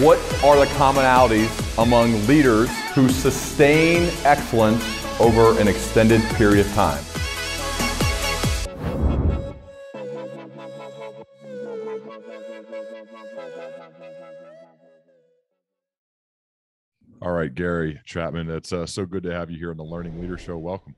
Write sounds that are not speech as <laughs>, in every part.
What are the commonalities among leaders who sustain excellence over an extended period of time? All right, Gary Chapman, it's uh, so good to have you here on the Learning Leader Show. Welcome.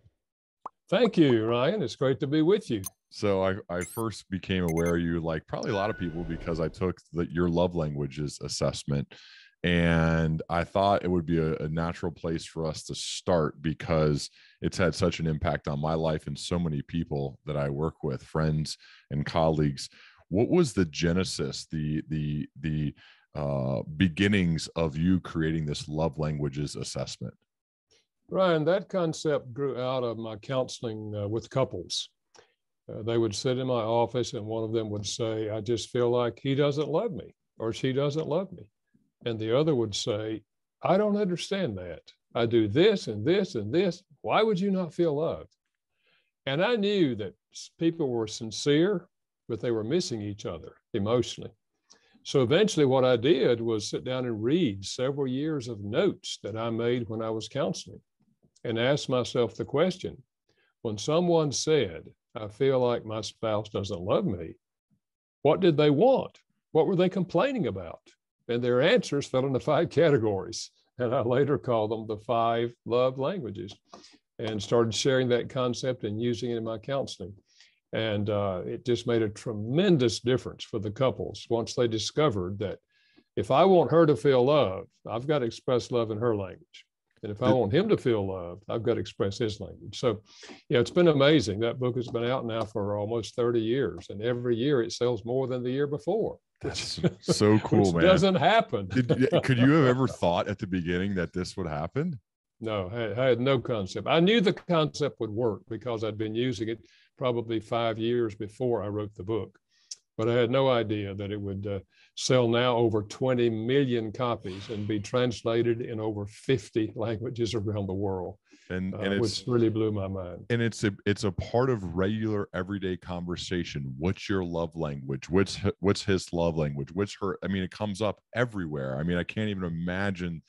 Thank you, Ryan. It's great to be with you so I, I first became aware of you like probably a lot of people because I took the, your love languages assessment and I thought it would be a, a, natural place for us to start because it's had such an impact on my life and so many people that I work with, friends and colleagues. What was the genesis, the the the uh, beginnings of you creating this love languages assessment? Ryan, that concept grew out of my counseling uh, with couples. Uh, they would sit in my office and one of them would say, I just feel like he doesn't love me or she doesn't love me. And the other would say, I don't understand that. I do this and this and this. Why would you not feel loved? And I knew that people were sincere, but they were missing each other emotionally. So eventually, what I did was sit down and read several years of notes that I made when I was counseling and ask myself the question when someone said, I feel like my spouse doesn't love me. What did they want? What were they complaining about? And their answers fell into five categories. And I later called them the five love languages and started sharing that concept and using it in my counseling. And uh, it just made a tremendous difference for the couples once they discovered that if I want her to feel love, I've got to express love in her language. And if I want him to feel loved, I've got to express his language. So, yeah, it's been amazing. That book has been out now for almost 30 years, and every year it sells more than the year before. That's <laughs> so cool, man. Doesn't happen. Did, <laughs> could you have ever thought at the beginning that this would happen? No, I, I, had no concept. I knew the concept would work because I'd been using it probably five years before I wrote the book but I had no idea that it would uh, sell now over 20 million copies and be translated in over 50 languages around the world. And, uh, which really blew my mind. And it's a it's a part of regular everyday conversation. What's your love language? What's what's his love language? What's her? I mean, it comes up everywhere. I mean, I can't even imagine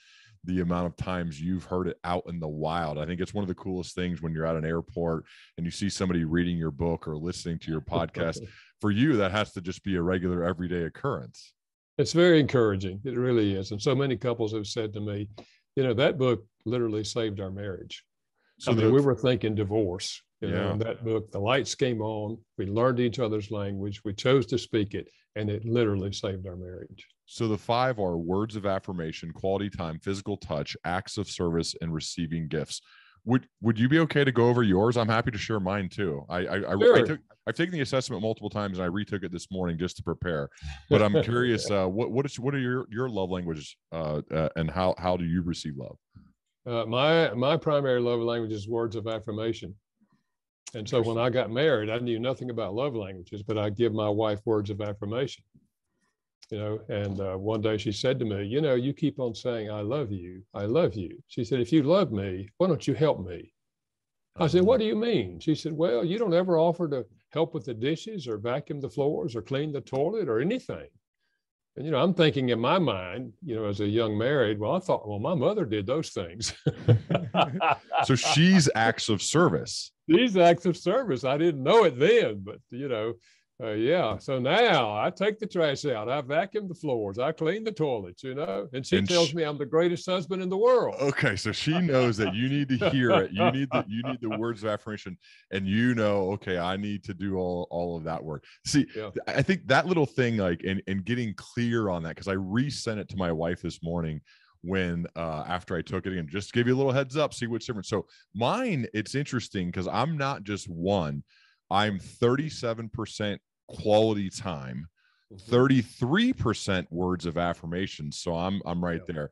the amount of times you've heard it out in the wild. I think it's one of the coolest things when you're at an airport and you see somebody reading your book or listening to your podcast. <laughs> For you, that has to just be a regular everyday occurrence. It's very encouraging. It really is. And so many couples have said to me, you know, that book literally saved our marriage. So I mean, the, we were thinking divorce. You yeah. know, in that book, the lights came on. We learned each other's language. We chose to speak it, and it literally saved our marriage. So the five are words of affirmation, quality time, physical touch, acts of service, and receiving gifts. Would would you be okay to go over yours? I'm happy to share mine too. I I, sure. I, took I've taken the assessment multiple times and I retook it this morning just to prepare. But I'm <laughs> curious, uh, what what is what are your your love languages uh, uh, and how how do you receive love? Uh, my my primary love language is words of affirmation. And so when I got married, I knew nothing about love languages, but I give my wife words of affirmation you know. And uh, one day she said to me, you know, you keep on saying, I love you, I love you. She said, if you love me, why don't you help me? I said, what do you mean? She said, well, you don't ever offer to help with the dishes or vacuum the floors or clean the toilet or anything. And, you know, I'm thinking in my mind, you know, as a young married, well, I thought, well, my mother did those things. <laughs> so she's acts of service. She's acts of service. I didn't know it then, but, you know, uh, yeah. So now I take the trash out. I vacuum the floors. I clean the toilets, you know, and she and tells she, me I'm the greatest husband in the world. Okay. So she <laughs> knows that you need to hear it. You need the, you need the <laughs> words of affirmation and you know, okay, I need to do all, all of that work. See, yeah. I think that little thing like, and, and getting clear on that, cause I resent it to my wife this morning when uh, after I took it and just give you a little heads up, see what's different. So mine, it's interesting because I'm not just one. I'm 37% quality time, 33% mm-hmm. words of affirmation. So I'm I'm right there.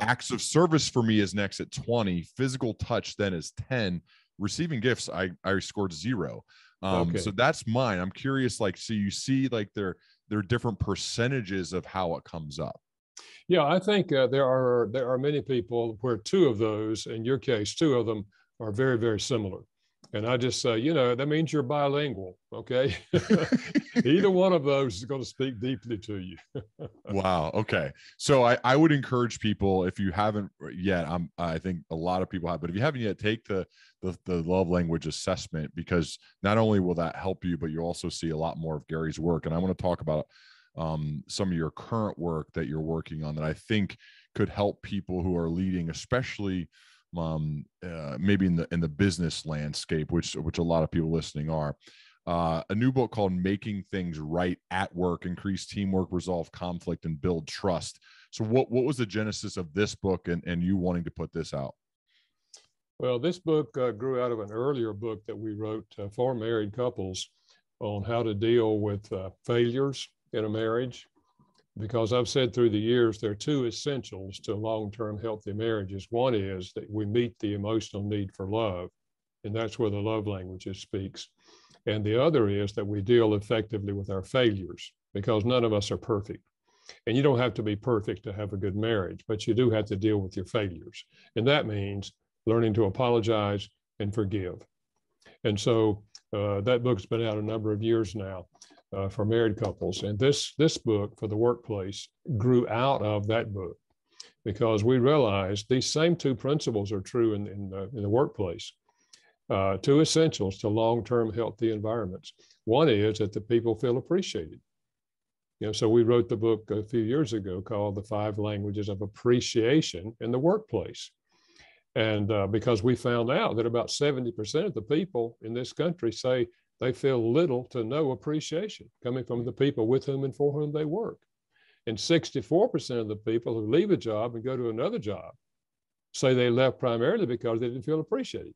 Acts of service for me is next at 20. Physical touch then is 10. Receiving gifts, I I scored zero. Um, okay. so that's mine. I'm curious, like, so you see like there there are different percentages of how it comes up. Yeah, I think uh, there are there are many people where two of those, in your case, two of them are very very similar. And I just say, you know, that means you're bilingual. Okay. <laughs> <laughs> Either one of those is going to speak deeply to you. <laughs> wow. Okay. So I, I would encourage people, if you haven't yet, I'm, I think a lot of people have, but if you haven't yet, take the, the, the love language assessment because not only will that help you, but you also see a lot more of Gary's work. And I want to talk about um, some of your current work that you're working on that I think could help people who are leading, especially um, uh, maybe in the in the business landscape, which which a lot of people listening are. Uh, a new book called "Making Things Right at Work: Increase Teamwork, Resolve Conflict, and Build Trust." So, what what was the genesis of this book and and you wanting to put this out? Well, this book uh, grew out of an earlier book that we wrote uh, for married couples on how to deal with uh, failures in a marriage because I've said through the years there are two essentials to long term healthy marriages. One is that we meet the emotional need for love, and that's where the love language speaks. And the other is that we deal effectively with our failures because none of us are perfect. And you don't have to be perfect to have a good marriage, but you do have to deal with your failures. And that means learning to apologize and forgive. And so uh, that book's been out a number of years now uh, for married couples. And this, this book for the workplace grew out of that book because we realized these same two principles are true in, in, the, in the workplace. Uh, two essentials to long-term healthy environments. One is that the people feel appreciated. You know, so we wrote the book a few years ago called "The Five Languages of Appreciation in the Workplace," and uh, because we found out that about seventy percent of the people in this country say they feel little to no appreciation coming from the people with whom and for whom they work. And 64% of the people who leave a job and go to another job say they left primarily because they didn't feel appreciated.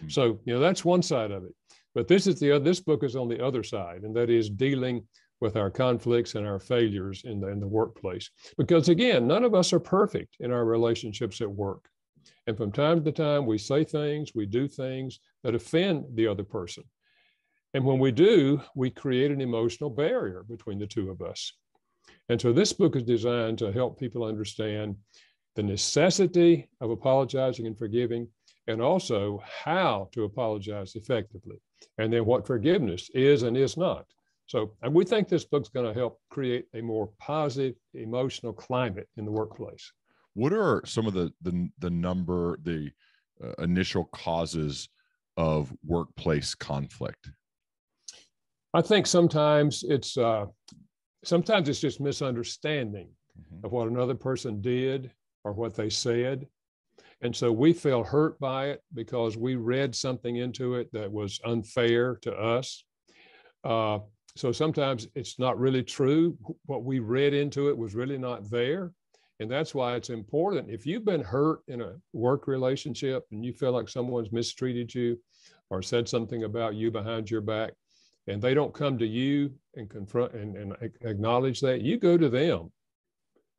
hmm So, you know, that's one side of it. But this is the other, this book is on the other side, and that is dealing with our conflicts and our failures in the, in the workplace. Because again, none of us are perfect in our relationships at work. And from time to time, we say things, we do things that offend the other person. And when we do, we create an emotional barrier between the two of us. And so this book is designed to help people understand the necessity of apologizing and forgiving, and also how to apologize effectively, and then what forgiveness is and is not. So, and we think this book's going to help create a more positive emotional climate in the workplace. What are some of the the, the number the uh, initial causes of workplace conflict? I think sometimes it's uh, sometimes it's just misunderstanding mm-hmm. of what another person did or what they said, and so we feel hurt by it because we read something into it that was unfair to us. Uh, so sometimes it's not really true. What we read into it was really not there. And that's why it's important. If you've been hurt in a work relationship and you feel like someone's mistreated you or said something about you behind your back, and they don't come to you and confront and, and acknowledge that, you go to them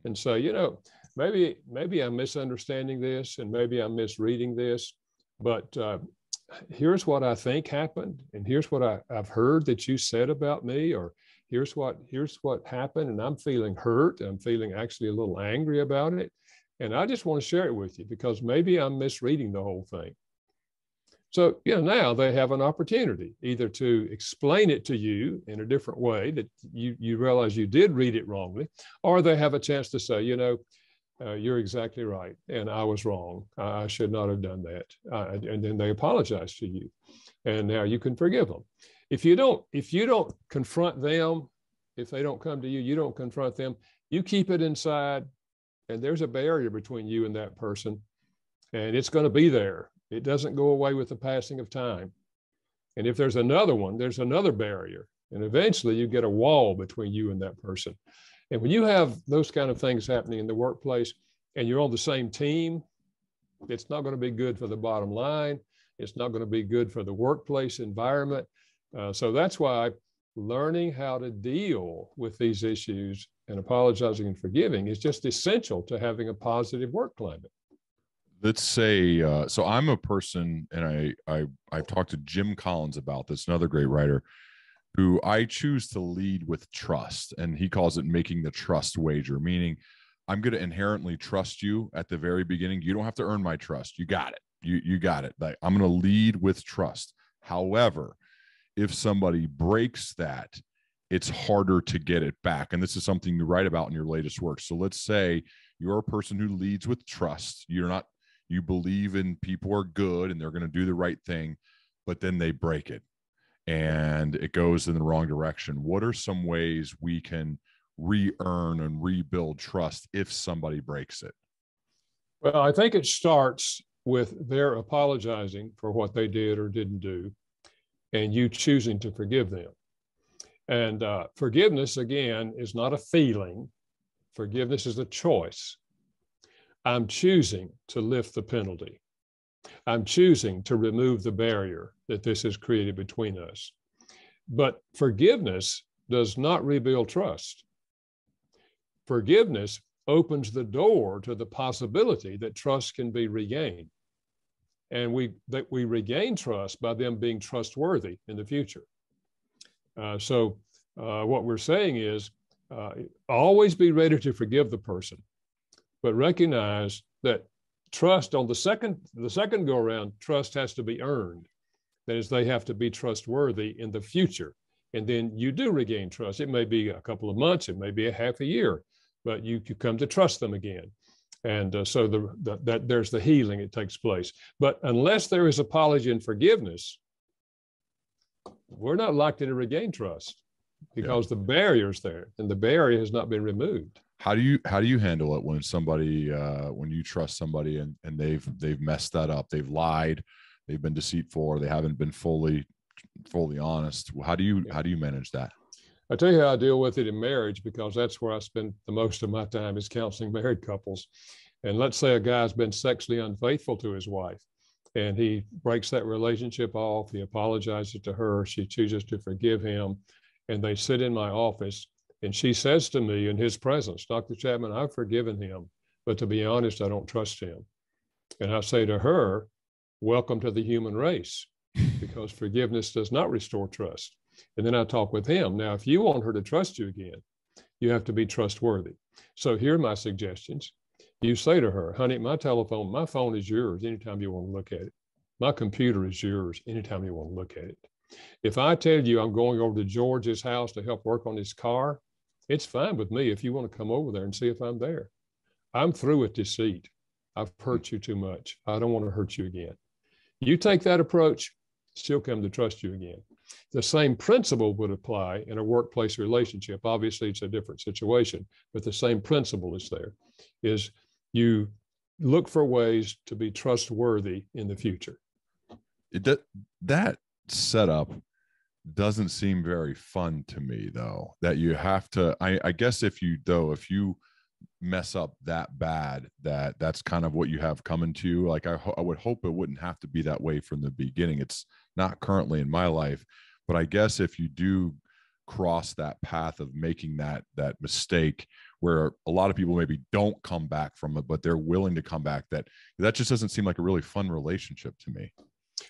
and say, you know, maybe maybe I'm misunderstanding this and maybe I'm misreading this, but uh, here's what I think happened and here's what I, I've heard that you said about me or here's what here's what happened and I'm feeling hurt. I'm feeling actually a little angry about it. And I just want to share it with you because maybe I'm misreading the whole thing. So, you know, now they have an opportunity either to explain it to you in a different way that you, you realize you did read it wrongly, or they have a chance to say, you know, uh, you're exactly right, and I was wrong. I, I should not have done that. Uh, and then they apologize to you, and now you can forgive them. If you don't, if you don't confront them, if they don't come to you, you don't confront them. You keep it inside, and there's a barrier between you and that person, and it's going to be there it doesn't go away with the passing of time. And if there's another one, there's another barrier. And eventually you get a wall between you and that person. And when you have those kind of things happening in the workplace and you're on the same team, it's not going to be good for the bottom line. It's not going to be good for the workplace environment. Uh, so that's why learning how to deal with these issues and apologizing and forgiving is just essential to having a positive work climate let's say uh, so i'm a person and i i i've talked to jim collins about this another great writer who i choose to lead with trust and he calls it making the trust wager meaning i'm going to inherently trust you at the very beginning you don't have to earn my trust you got it you you got it like, i'm going to lead with trust however if somebody breaks that it's harder to get it back and this is something you write about in your latest work so let's say you're a person who leads with trust you're not you believe in people are good and they're going to do the right thing, but then they break it and it goes in the wrong direction. What are some ways we can re earn and rebuild trust if somebody breaks it? Well, I think it starts with their apologizing for what they did or didn't do and you choosing to forgive them. And uh, forgiveness, again, is not a feeling, forgiveness is a choice. I'm choosing to lift the penalty. I'm choosing to remove the barrier that this has created between us. But forgiveness does not rebuild trust. Forgiveness opens the door to the possibility that trust can be regained. And we, that we regain trust by them being trustworthy in the future. Uh, so, uh, what we're saying is uh, always be ready to forgive the person but recognize that trust on the second the second go around trust has to be earned that is they have to be trustworthy in the future and then you do regain trust it may be a couple of months it may be a half a year but you, you come to trust them again and uh, so the, the, that there's the healing it takes place but unless there is apology and forgiveness we're not likely to regain trust because yeah. the barrier's there and the barrier has not been removed how do you how do you handle it when somebody uh, when you trust somebody and and they've they've messed that up they've lied they've been deceitful or they haven't been fully fully honest how do you how do you manage that i tell you how i deal with it in marriage because that's where i spend the most of my time is counseling married couples and let's say a guy's been sexually unfaithful to his wife and he breaks that relationship off he apologizes to her she chooses to forgive him and they sit in my office and she says to me in his presence, Dr. Chapman, I've forgiven him, but to be honest, I don't trust him. And I say to her, Welcome to the human race, because forgiveness does not restore trust. And then I talk with him. Now, if you want her to trust you again, you have to be trustworthy. So here are my suggestions. You say to her, honey, my telephone, my phone is yours anytime you want to look at it. My computer is yours anytime you want to look at it. If I tell you I'm going over to George's house to help work on his car, it's fine with me if you want to come over there and see if I'm there. I'm through with deceit. I've hurt you too much. I don't want to hurt you again. You take that approach, she'll come to trust you again. The same principle would apply in a workplace relationship. Obviously, it's a different situation, but the same principle is there is you look for ways to be trustworthy in the future. That that setup doesn't seem very fun to me though that you have to I, I guess if you though if you mess up that bad that that's kind of what you have coming to you like I, I would hope it wouldn't have to be that way from the beginning it's not currently in my life but i guess if you do cross that path of making that that mistake where a lot of people maybe don't come back from it but they're willing to come back that that just doesn't seem like a really fun relationship to me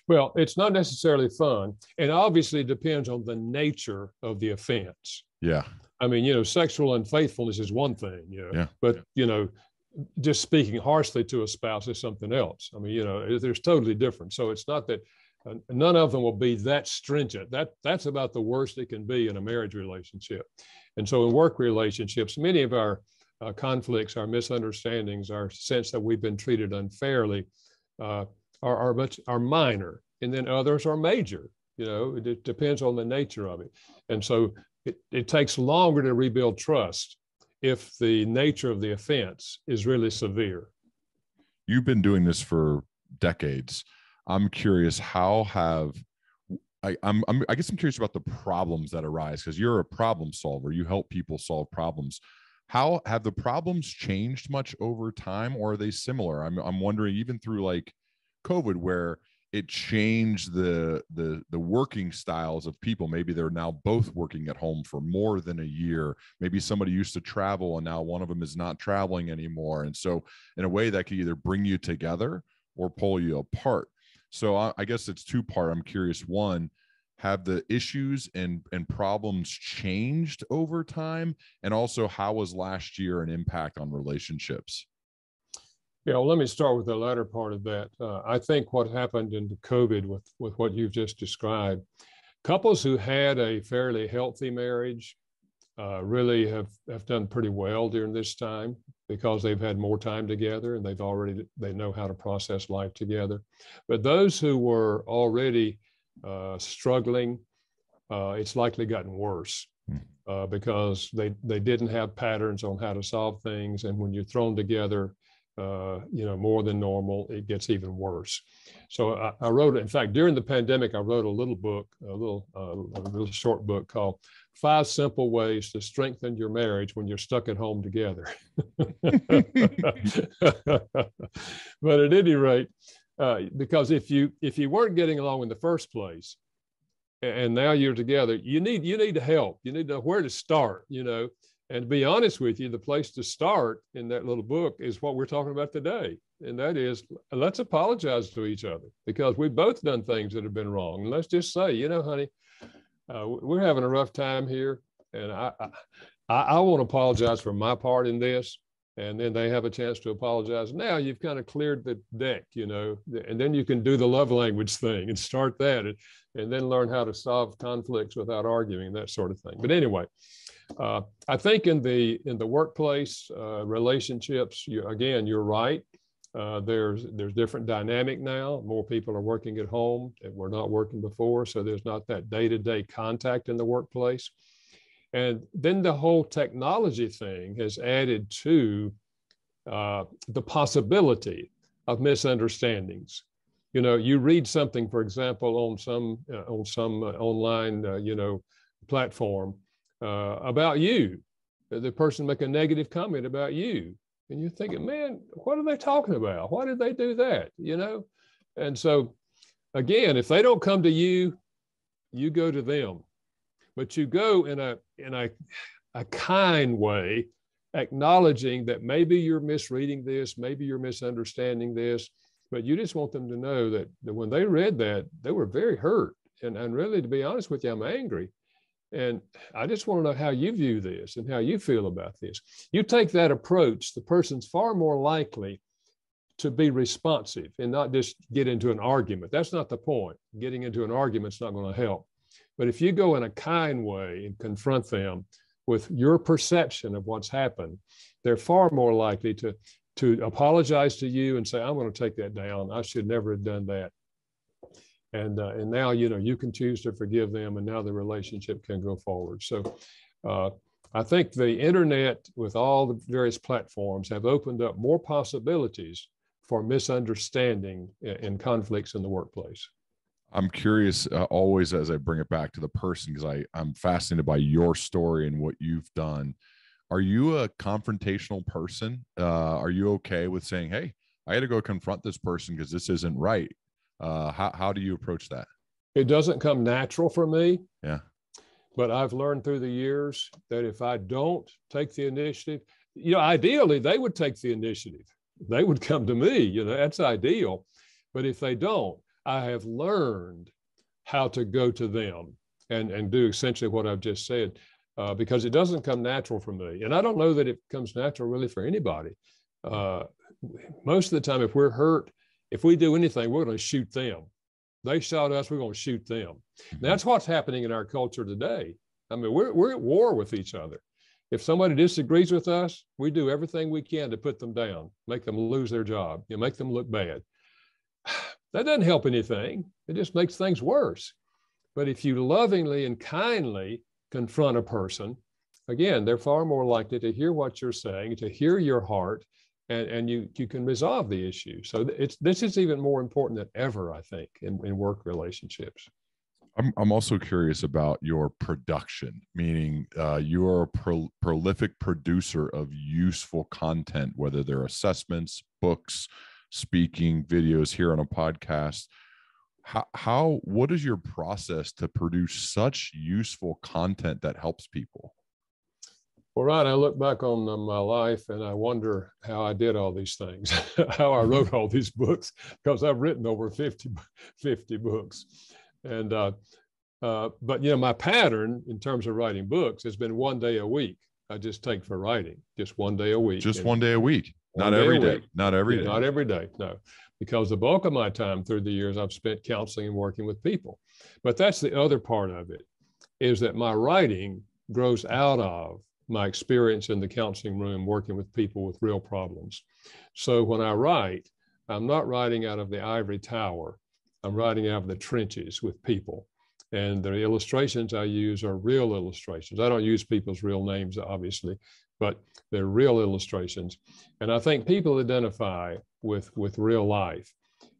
well, it's not necessarily fun. And obviously depends on the nature of the offense. Yeah. I mean, you know, sexual unfaithfulness is one thing, you know, yeah. but, you know, just speaking harshly to a spouse is something else. I mean, you know, there's totally different. So it's not that uh, none of them will be that stringent. That that's about the worst it can be in a marriage relationship. And so in work relationships, many of our uh, conflicts, our misunderstandings, our sense that we've been treated unfairly, uh, are, are much are minor, and then others are major. You know, it, it depends on the nature of it, and so it, it takes longer to rebuild trust if the nature of the offense is really severe. You've been doing this for decades. I'm curious how have I, I'm, I'm, i guess I'm curious about the problems that arise because you're a problem solver. You help people solve problems. How have the problems changed much over time, or are they similar? I'm, I'm wondering even through like COVID where it changed the the the working styles of people maybe they're now both working at home for more than a year maybe somebody used to travel and now one of them is not traveling anymore and so in a way that could either bring you together or pull you apart so i, I guess it's two part i'm curious one have the issues and and problems changed over time and also how was last year an impact on relationships yeah, well, let me start with the latter part of that. Uh, I think what happened in COVID with, with what you've just described, couples who had a fairly healthy marriage uh, really have, have done pretty well during this time because they've had more time together and they've already, they know how to process life together. But those who were already uh, struggling, uh, it's likely gotten worse. Hmm. Uh, because they, they didn't have patterns on how to solve things. And when you're thrown together, uh, you know, more than normal, it gets even worse. So I, I, wrote, in fact, during the pandemic, I wrote a little book, a little, uh, a little short book called Five Simple Ways to Strengthen Your Marriage When You're Stuck at Home Together. <laughs> but at any rate, uh, because if you if you weren't getting along in the first place, and now you're together, you need you need help. You need to know where to start. You know, and to be honest with you, the place to start in that little book is what we're talking about today. And that is let's apologize to each other because we've both done things that have been wrong. And let's just say, you know, honey, uh, we're having a rough time here. And I, I, I want to apologize for my part in this. And then they have a chance to apologize. Now you've kind of cleared the deck, you know, and then you can do the love language <laughs> thing and start that and, and then learn how to solve conflicts without arguing, that sort of thing. But anyway, uh, I think in the in the workplace uh, relationships, you, again, you're right. Uh, there's there's different dynamic now. More people are working at home that were not working before, so there's not that day-to-day contact in the workplace. And then the whole technology thing has added to uh, the possibility of misunderstandings you know you read something for example on some uh, on some uh, online uh, you know platform uh, about you. The person make a negative comment about you, and you're thinking, man, what are they talking about? Why did they do that? You know, and so again, if they don't come to you, you go to them, but you go in a in a a kind way, acknowledging that maybe you're misreading this, maybe you're misunderstanding this, but you just want them to know that, that when they read that, they were very hurt. And, and really, to be honest with you, I'm angry and I just want to know how you view this and how you feel about this. You take that approach, the person's far more likely to be responsive and not just get into an argument. That's not the point. Getting into an argument's not going to help. But if you go in a kind way and confront them with your perception of what's happened, they're far more likely to to apologize to you and say, I'm going to take that down. I should never have done that and uh, and now you know you can choose to forgive them, and now the relationship can go forward. So. Uh, I think the internet, with all the various platforms, have opened up more possibilities for misunderstanding and conflicts in the workplace. I'm curious uh, always as I bring it back to the person because I'm fascinated by your story and what you've done. Are you a confrontational person? Uh, are you okay with saying, hey, I got to go confront this person because this isn't right? Uh, how, how do you approach that? It doesn't come natural for me. Yeah. But I've learned through the years that if I don't take the initiative, you know, ideally they would take the initiative. They would come to me, you know, that's ideal. But if they don't, I have learned how to go to them and, and do essentially what I've just said uh, because it doesn't come natural for me. And I don't know that it comes natural really for anybody. Uh, most of the time, if we're hurt, if we do anything, we're going to shoot them. They shot us, we're going to shoot them. Mm-hmm. that's what's happening in our culture today. I mean, we're, we're at war with each other. If somebody disagrees with us, we do everything we can to put them down, make them lose their job, you know, make them look bad. <sighs> That doesn't help anything. It just makes things worse. But if you lovingly and kindly confront a person, again, they're far more likely to hear what you're saying, to hear your heart, and, and you, you can resolve the issue. So it's, this is even more important than ever, I think, in, in work relationships. I'm, I'm also curious about your production, meaning uh, you are a pro- prolific producer of useful content, whether they're assessments, books, speaking, videos here on a podcast. How, how what is your process to produce such useful content that helps people? Well, Ron, I look back on uh, my life and I wonder how I did all these things, <laughs> how I wrote all these books, because I've written over 50, <laughs> 50 books. And, uh, uh, but, you know, my pattern in terms of writing books has been one day a week. I just take for writing, just one day a week. Just and one day a week. Not every day. day. Not every yeah, day. Not every day. No, because the bulk of my time through the years I've spent counseling and working with people. But that's the other part of it is that my writing grows out of my experience in the counseling room working with people with real problems. So when I write, I'm not writing out of the ivory tower, I'm writing out of the trenches with people. And the illustrations I use are real illustrations. I don't use people's real names, obviously, but they're real illustrations. And I think people identify with, with real life.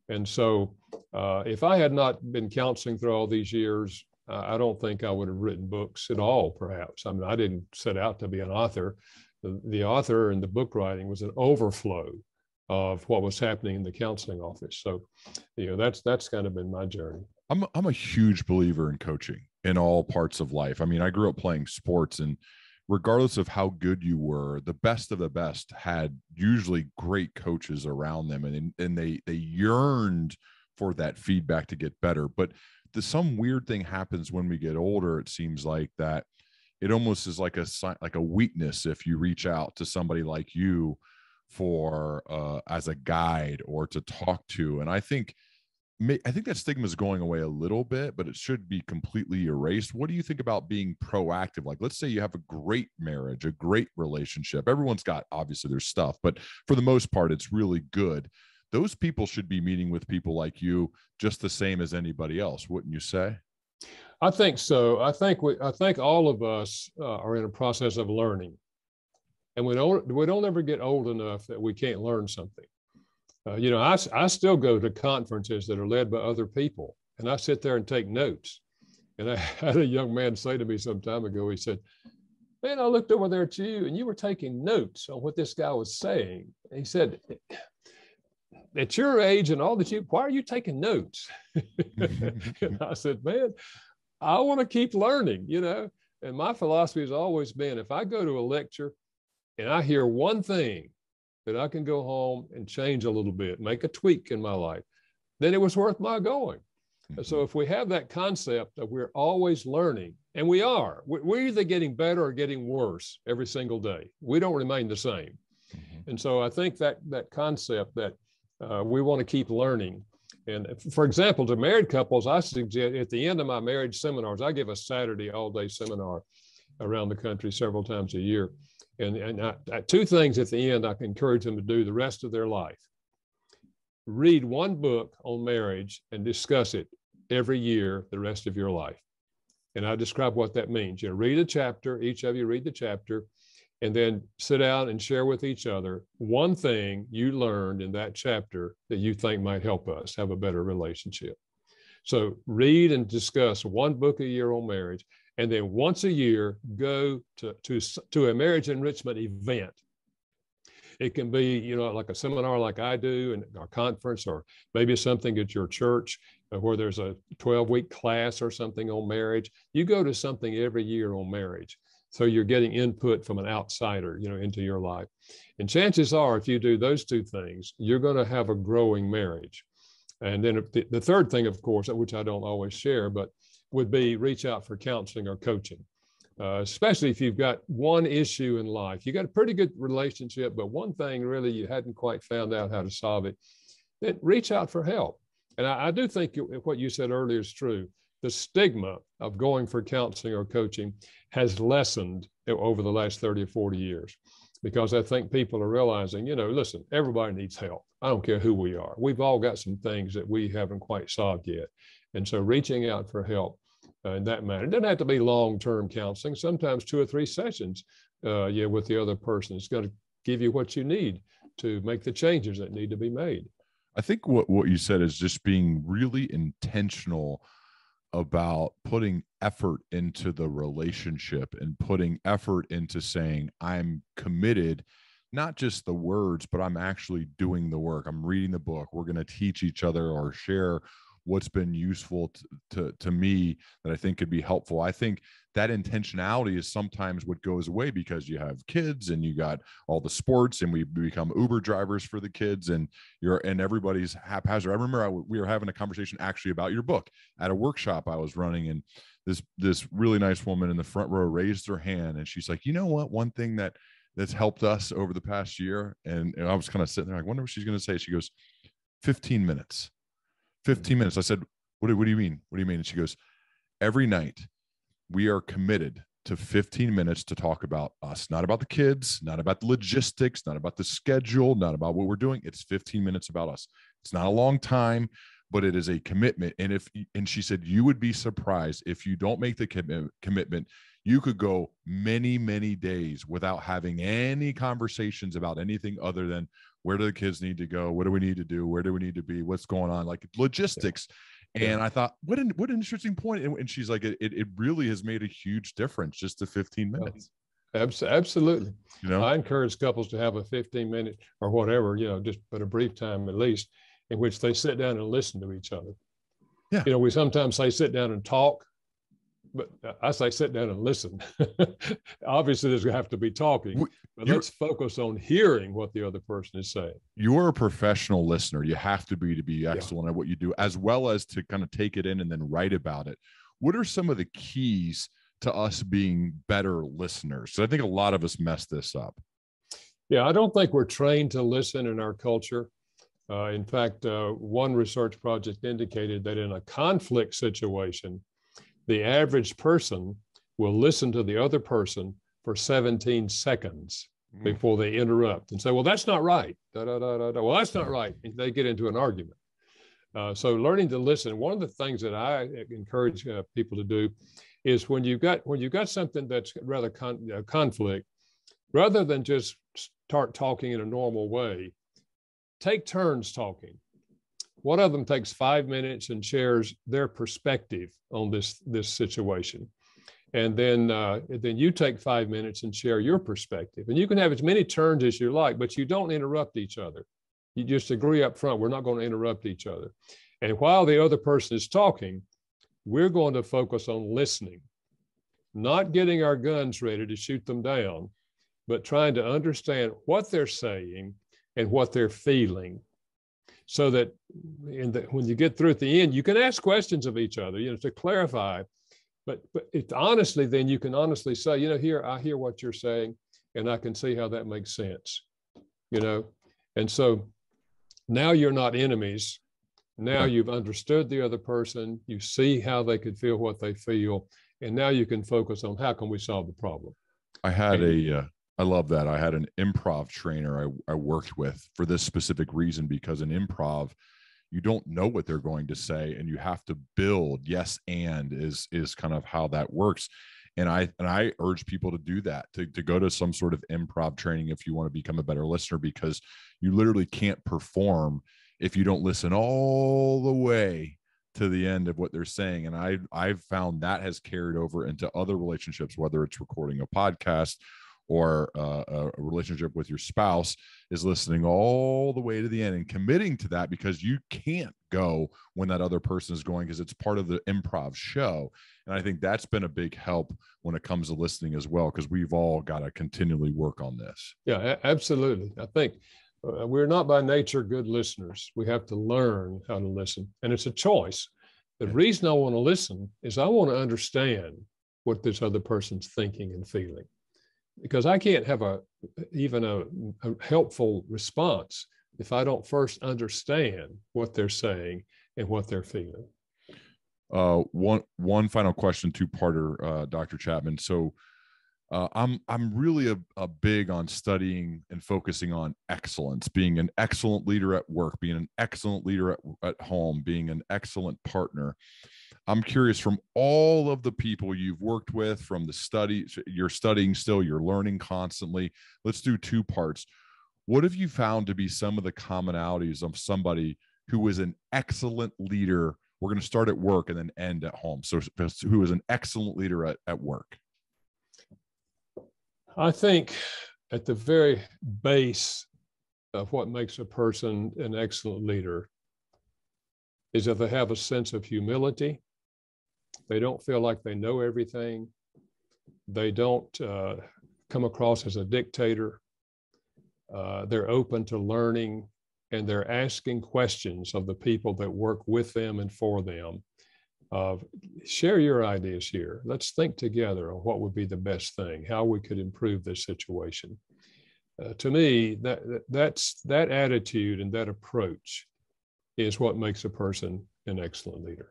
And so, uh, if I had not been counseling through all these years, uh, I don't think I would have written books at all, perhaps. I mean, I didn't set out to be an author. The, the author and the book writing was an overflow of what was happening in the counseling office. So, you know, that's that's kind of been my journey. I'm i I'm a huge believer in coaching in all parts of life. I mean, I grew up playing sports and regardless of how good you were, the best of the best had usually great coaches around them and and they they yearned for that feedback to get better. But the, some weird thing happens when we get older it seems like that it almost is like a like a weakness if you reach out to somebody like you for uh, as a guide or to talk to and i think I think that stigma is going away a little bit, but it should be completely erased. What do you think about being proactive? Like, let's say you have a great marriage, a great relationship. Everyone's got obviously their stuff, but for the most part, it's really good those people should be meeting with people like you just the same as anybody else wouldn't you say i think so i think we i think all of us uh, are in a process of learning and we don't we don't ever get old enough that we can't learn something uh, you know I, I still go to conferences that are led by other people and i sit there and take notes and i <laughs> had a young man say to me some time ago he said man i looked over there at you and you were taking notes on what this guy was saying and he said at your age and all that you, why are you taking notes? and <laughs> <laughs> I said, man, I want to keep learning, you know. And my philosophy has always been if I go to a lecture and I hear one thing that I can go home and change a little bit, make a tweak in my life, then it was worth my going. Mm-hmm. So if we have that concept that we're always learning, and we are, we're either getting better or getting worse every single day. We don't remain the same. Mm-hmm. And so I think that that concept that uh, we want to keep learning. And for example, to married couples, I suggest at the end of my marriage seminars, I give a Saturday all day seminar around the country several times a year. And, and I, I, two things at the end I encourage them to do the rest of their life read one book on marriage and discuss it every year the rest of your life. And I describe what that means. You know, read a chapter, each of you read the chapter, and then sit down and share with each other one thing you learned in that chapter that you think might help us have a better relationship. So read and discuss one book a year on marriage, and then once a year go to, to, to a marriage enrichment event. It can be, you know, like a seminar like I do and a conference, or maybe something at your church uh, where there's a 12 week class or something on marriage. You go to something every year on marriage so you're getting input from an outsider, you know, into your life. And chances are, if you do those two things, you're going to have a growing marriage. And then the third thing, of course, which I don't always share, but would be reach out for counseling or coaching. Uh, especially if you've got one issue in life. You got a pretty good relationship, but one thing really you hadn't quite found out how to solve it, then reach out for help. And I, I do think what you said earlier is true the stigma of going for counseling or coaching has lessened over the last 30 or 40 years because I think people are realizing, you know, listen, everybody needs help. I don't care who we are. We've all got some things that we haven't quite solved yet. And so reaching out for help uh, in that manner. It doesn't have to be long term counseling, sometimes two or three sessions uh, yeah, with the other person. It's going to give you what you need to make the changes that need to be made. I think what, what you said is just being really intentional about putting effort into the relationship and putting effort into saying, I'm committed, not just the words, but I'm actually doing the work. I'm reading the book. We're going to teach each other or share what's been useful to, to, to me that I think could be helpful. I think that intentionality is sometimes what goes away because you have kids and you got all the sports and we become Uber drivers for the kids and you're and everybody's haphazard. I remember we were having a conversation actually about your book at a workshop I was running and this this really nice woman in the front row raised her hand and she's like, you know what? One thing that that's helped us over the past year and, and I was kind of sitting there like, wonder what she's going to say. She goes, 15 minutes. 15 minutes. I said, what do, what do you mean? What do you mean? And she goes, every night we are committed to 15 minutes to talk about us, not about the kids, not about the logistics, not about the schedule, not about what we're doing. It's 15 minutes about us. It's not a long time but it is a commitment. And if and she said you would be surprised if you don't make the commi- commitment, you could go many many days without having any conversations about anything other than where do the kids need to go, what do we need to do, where do we need to be, what's going on, like logistics. Yeah. And I thought, what an what an interesting point. And, and she's like, it, it really has made a huge difference just the 15 minutes. Absolutely. You know, I encourage couples to have a 15 minute or whatever, you know, just but a brief time at least in which they sit down and listen to each other. Yeah. You know, we sometimes say sit down and talk, but I say sit down and listen. <laughs> Obviously, there's going to have to be talking, but You're, let's focus on hearing what the other person is saying. You're a professional listener. You have to be to be excellent yeah. at what you do, as well as to kind of take it in and then write about it. What are some of the keys to us being better listeners? So I think a lot of us mess this up. Yeah, I don't think we're trained to listen in our culture. Uh, in fact, uh, one research project indicated that in a conflict situation, the average person will listen to the other person for 17 seconds mm. before they interrupt and say, Well, that's not right. Da, da, da, da, da. Well, that's not right. And they get into an argument. Uh, so, learning to listen, one of the things that I encourage uh, people to do is when you've got, when you've got something that's rather con- uh, conflict, rather than just start talking in a normal way, take turns talking. One of them takes five minutes and shares their perspective on this, this situation. And then, uh, then you take five minutes and share your perspective. And you can have as many turns as you like, but you don't interrupt each other. You just agree up front, we're not going to interrupt each other. And while the other person is talking, we're going to focus on listening, not getting our guns ready to shoot them down, but trying to understand what they're saying and what they're feeling so that the, when you get through at the end, you can ask questions of each other, you know, to clarify. But, but it, honestly, then you can honestly say, you know, here, I hear what you're saying, and I can see how that makes sense, you know. And so now you're not enemies. Now you've understood the other person. You see how they could feel what they feel. And now you can focus on how can we solve the problem. I had and, a, uh, I love that. I had an improv trainer I, I worked with for this specific reason because in improv, you don't know what they're going to say and you have to build yes and is is kind of how that works and i and i urge people to do that to, to go to some sort of improv training if you want to become a better listener because you literally can't perform if you don't listen all the way to the end of what they're saying and i i've found that has carried over into other relationships whether it's recording a podcast or uh, a relationship with your spouse is listening all the way to the end and committing to that because you can't go when that other person is going because it's part of the improv show. And I think that's been a big help when it comes to listening as well because we've all got to continually work on this. Yeah, absolutely. I think uh, we're not by nature good listeners. We have to learn how to listen, and it's a choice. The reason I want to listen is I want to understand what this other person's thinking and feeling because I can't have a even a, a, helpful response if I don't first understand what they're saying and what they're feeling. Uh, one one final question, two parter, uh, Dr. Chapman. So uh, I'm I'm really a, a big on studying and focusing on excellence, being an excellent leader at work, being an excellent leader at, at home, being an excellent partner. I'm curious from all of the people you've worked with, from the study, you're studying still, you're learning constantly. Let's do two parts. What have you found to be some of the commonalities of somebody who is an excellent leader? We're going to start at work and then end at home. So, who is an excellent leader at, at work? I think at the very base of what makes a person an excellent leader is that they have a sense of humility they don't feel like they know everything. They don't uh, come across as a dictator. Uh, they're open to learning and they're asking questions of the people that work with them and for them. Uh, share your ideas here. Let's think together on what would be the best thing, how we could improve this situation. Uh, to me, that, that's, that attitude and that approach is what makes a person an excellent leader.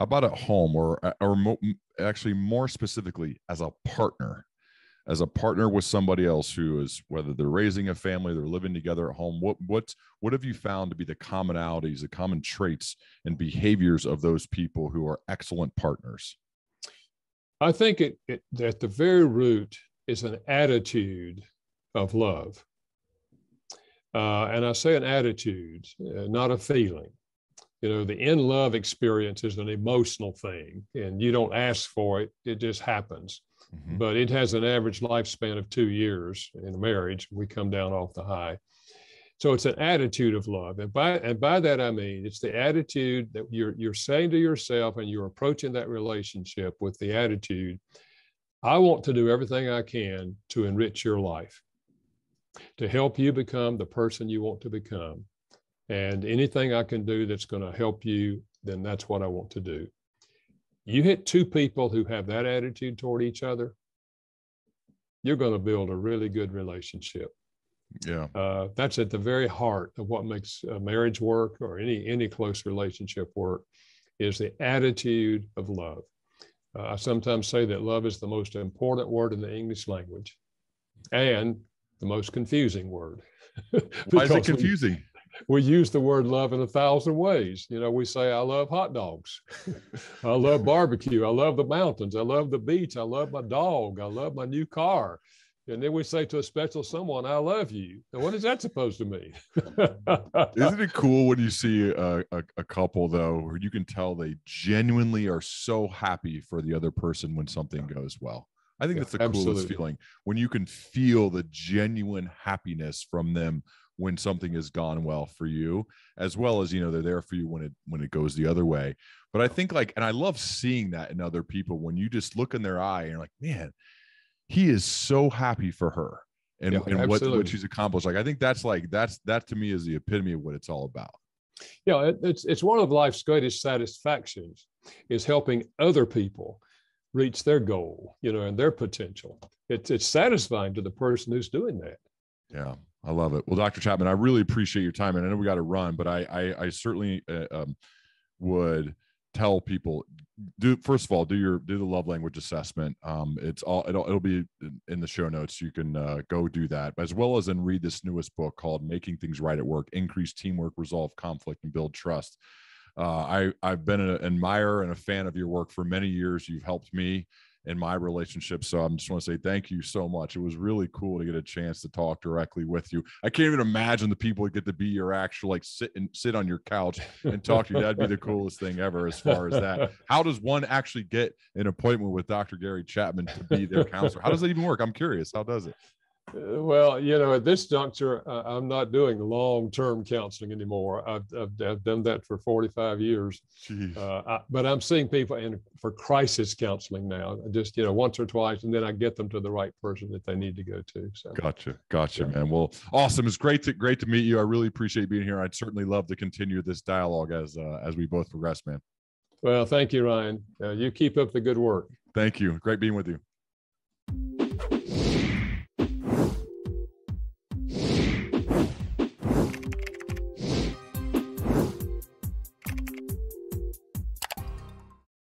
How about at home or, uh, or mo- actually more specifically as a partner? As a partner with somebody else who is whether they're raising a family, they're living together at home, what what what have you found to be the commonalities, the common traits and behaviors of those people who are excellent partners? I think it, it at the very root is an attitude of love. Uh, and I say an attitude, uh, not a feeling you know the in love experience is an emotional thing and you don't ask for it it just happens mm-hmm. but it has an average lifespan of two years in a marriage we come down off the high so it's an attitude of love and by and by that i mean it's the attitude that you're you're saying to yourself and you're approaching that relationship with the attitude i want to do everything i can to enrich your life to help you become the person you want to become and anything I can do that's going to help you, then that's what I want to do. You hit two people who have that attitude toward each other, you're going to build a really good relationship. Yeah. Uh, that's at the very heart of what makes a marriage work or any any close relationship work is the attitude of love. Uh, I sometimes say that love is the most important word in the English language and the most confusing word. <laughs> Why is it confusing? we use the word love in a thousand ways. You know, we say, I love hot dogs. <laughs> I love barbecue. I love the mountains. I love the beach. I love my dog. I love my new car. And then we say to a special someone, I love you. Now, what is that supposed to mean? <laughs> Isn't it cool when you see a, a, a couple, though, where you can tell they genuinely are so happy for the other person when something goes well? I think yeah, that's the absolutely. coolest feeling when you can feel the genuine happiness from them when something has gone well for you as well as you know they're there for you when it when it goes the other way but i think like and i love seeing that in other people when you just look in their eye and like man he is so happy for her and, yeah, and what, what she's accomplished like i think that's like that's that to me is the epitome of what it's all about yeah it, it's it's one of life's greatest satisfactions is helping other people reach their goal you know and their potential it's it's satisfying to the person who's doing that yeah I love it. Well, Dr. Chapman, I really appreciate your time. And I know we got to run, but I, I, I certainly uh, um, would tell people do first of all do your do the love language assessment um it's all it'll, it'll be in the show notes you can uh, go do that as well as then read this newest book called making things right at work increase teamwork resolve conflict and build trust uh, i i've been an admirer and a fan of your work for many years you've helped me in my relationship. So I'm just want to say thank you so much. It was really cool to get a chance to talk directly with you. I can't even imagine the people that get to be your actual like sit and sit on your couch <laughs> and talk to you. That'd be the coolest thing ever as far as that. <laughs> How does one actually get an appointment with Dr. Gary Chapman to be their counselor? How does that even work? I'm curious. How does it? Uh, well, you know, at this juncture, uh, I'm not doing long-term counseling anymore. I've, I've, I've, done that for 45 years, uh, I, but I'm seeing people in for crisis counseling now. Just you know, once or twice, and then I get them to the right person that they need to go to. So. Gotcha, gotcha, yeah. man. Well, awesome. It's great to great to meet you. I really appreciate being here. I'd certainly love to continue this dialogue as uh, as we both progress, man. Well, thank you, Ryan. Uh, you keep up the good work. Thank you. Great being with you.